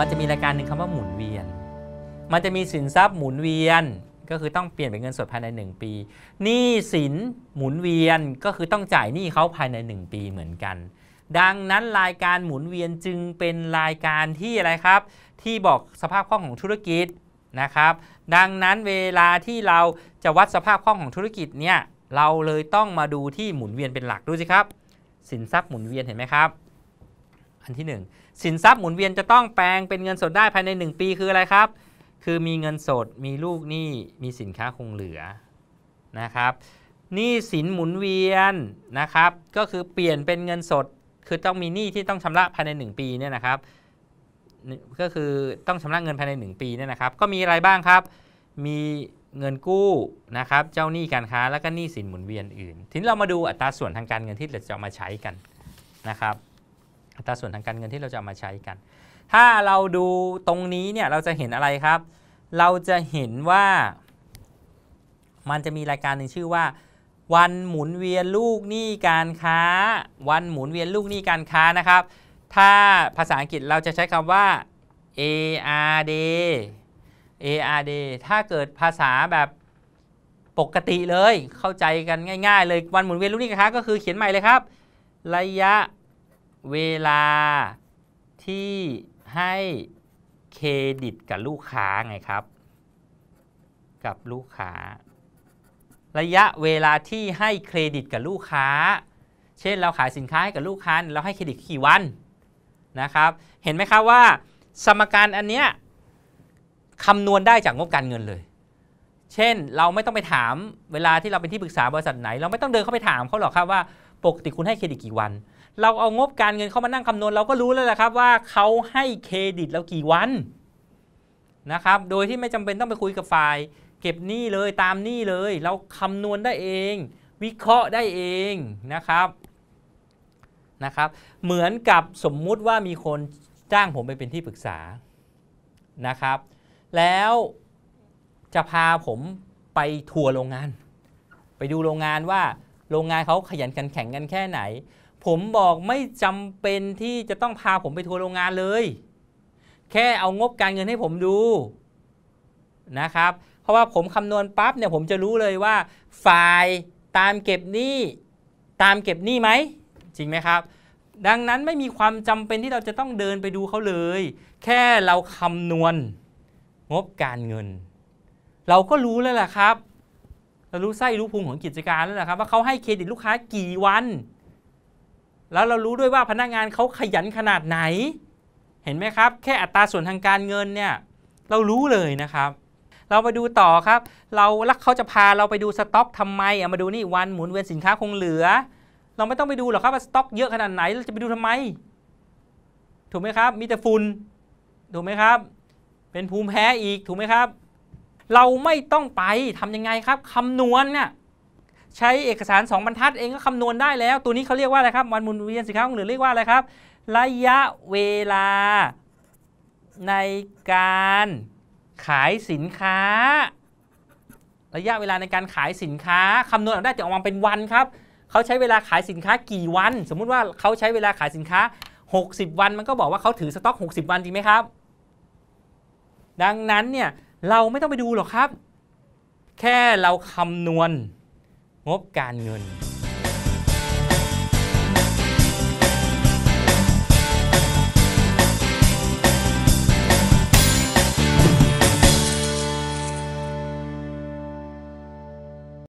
มันจะมี รายการหนึ่งคำว่าหมุนเวียน มันจะมีสินทรัพย์หมุนเวียน ก็คือต้องเปลี่ยนเป็นเงินสดภายใน 1 ปี หนี้สินหมุนเวียน ก็คือต้องจ่ายหนี้เขาภายใน 1 ปีเหมือนกัน ดังนั้นรายการหมุนเวียนจึงเป็นรายการที่อะไรครับ ที่บอกสภาพคล่องของธุรกิจนะครับ ดังนั้นเวลาที่เราจะวัดสภาพคล่องของธุรกิจเนี่ย เราเลยต้องมาดูที่หมุนเวียนเป็นหลักดูสิครับ สินทรัพย์หมุนเวียนเห็นไหมครับอันที่ 1 สินทรัพย์หมุนเวียนจะต้องแปลงเป็นเงินสดได้ภายใน 1 ปีคืออะไรครับ คือมีเงินสดมีลูกหนี้มีสินค้าคงเหลือนะครับหนี้สินหมุนเวียนนะครับ ก็คือเปลี่ยนเป็นเงินสดคือต้องมีหนี้ที่ต้องชำระภายใน 1 ปีเนี่ยนะครับ ก็คือต้องชำระเงินภายใน 1 ปีเนี่ยนะครับ ก็มีอะไรบ้างครับ มีเงินกู้นะครับ เจ้าหนี้การค้าแล้วก็หนี้สินหมุนเวียนอื่นทีนี้เรามาดูอัตราส่วนทางการเงินที่เราจะมาใช้กันนะครับอัตราส่วนทางการเงินที่เราจะามาใช้กัน ถ้าเราดูตรงนี้เนี่ยเราจะเห็นอะไรครับ เราจะเห็นว่า มันจะมีรายการหนึ่งชื่อว่า วันหมุนเวียนลูกหนี้การค้า วันหมุนเวียนลูกหนี้การค้านะครับ ถ้าภาษาอังกฤษเราจะใช้คำว่า ARD ARD ถ้าเกิดภาษาแบบปกติเลย เข้าใจกันง่ายๆเลยวันหมุนเวียนลูกหนี้การค้า ก็คือเขียนใหม่เลยครับ ระยะเวลาที่ให้เครดิตกับลูกค้าไงครับ กับลูกค้า ระยะเวลาที่ให้เครดิตกับลูกค้า เช่นเราขายสินค้าให้กับลูกค้าเราให้เครดิตกี่วันนะครับ เห็นไหมครับว่าสมการอันเนี้ยคำนวณได้จากงบการเงินเลย เช่นเราไม่ต้องไปถามเวลาที่เราเป็นที่ปรึกษาบริษัทไหน เราไม่ต้องเดินเข้าไปถามเขาหรอกครับว่าปกติคุณให้เครดิตกี่วันเราเอางบการเงินเข้ามานั่งคำนวณ เราก็รู้แล้วแหละครับว่าเขาให้เครดิตเรากี่วันนะครับโดยที่ไม่จำเป็นต้องไปคุย กับฝ่าย เก็บหนี้เลยตามหนี้เลย เราคำนวณได้เอง วิเคราะห์ได้เองนะครับนะครับ เหมือนกับสมมุติว่ามีคนจ้างผมไปเป็นที่ปรึกษานะครับแล้วจะพาผมไปทัวร์โรงงาน ไปดูโรงงานว่าโรงงานเขาขยันกันแข่งกันแค่ไหนผมบอกไม่จำเป็นที่จะต้องพาผมไปทัวร์โรงงานเลย แค่เอางบการเงินให้ผมดูนะครับ เพราะว่าผมคำนวณปั๊บเนี่ย ผมจะรู้เลยว่าฝ่ายตามเก็บหนี้ตามเก็บหนี้ไหมจริงไหมครับ ดังนั้นไม่มีความจำเป็นที่เราจะต้องเดินไปดูเขาเลย แค่เราคำนวณงบการเงิน เราก็รู้แล้วล่ะครับเรารู้ไส้รู้พุงของกิจการแล้วล่ะครับ ว่าเขาให้เครดิตลูกค้ากี่วันแล้วเรารู้ด้วยว่าพนักงานเขาขยันขนาดไหน เห็นไหมครับ แค่อัตราส่วนทางการเงินเนี่ยเรารู้เลยนะครับ เราไปดูต่อครับ เราลักเขาจะพาเราไปดูสต็อกทำไมเอามาดูนี่วันหมุนเวียนสินค้าคงเหลือ เราไม่ต้องไปดูหรอกครับว่าสต็อกเยอะขนาดไหนเราจะไปดูทำไม ถูกไหมครับ มีแต่ฝุ่นถูกไหมครับ เป็นภูมิแพ้อีกถูกไหมครับ เราไม่ต้องไปทํำยังไงครับ คำนวณเนี่ยใช้เอกสาร2บรรทัดเองก็คำนวณได้แล้วตัวนี้เขาเรียกว่าอะไรครับวันหมุนเวียนสินค้าบหรือเรียกว่าอะไรครับระยะเวลาในการขายสินค้า ระยะเวลาในการขายสินค้า คำนวณออกได้จะออกมาเป็นวันครับเขาใช้เวลาขายสินค้ากี่วัน สมมุติว่าเขาใช้เวลาขายสินค้า 60 วันมันก็บอกว่าเขาถือสต็อก60 วันจริงไหมครับ ดังนั้นเนี่ยเราไม่ต้องไปดูหรอกครับ แค่เราคำนวณงบการเงิน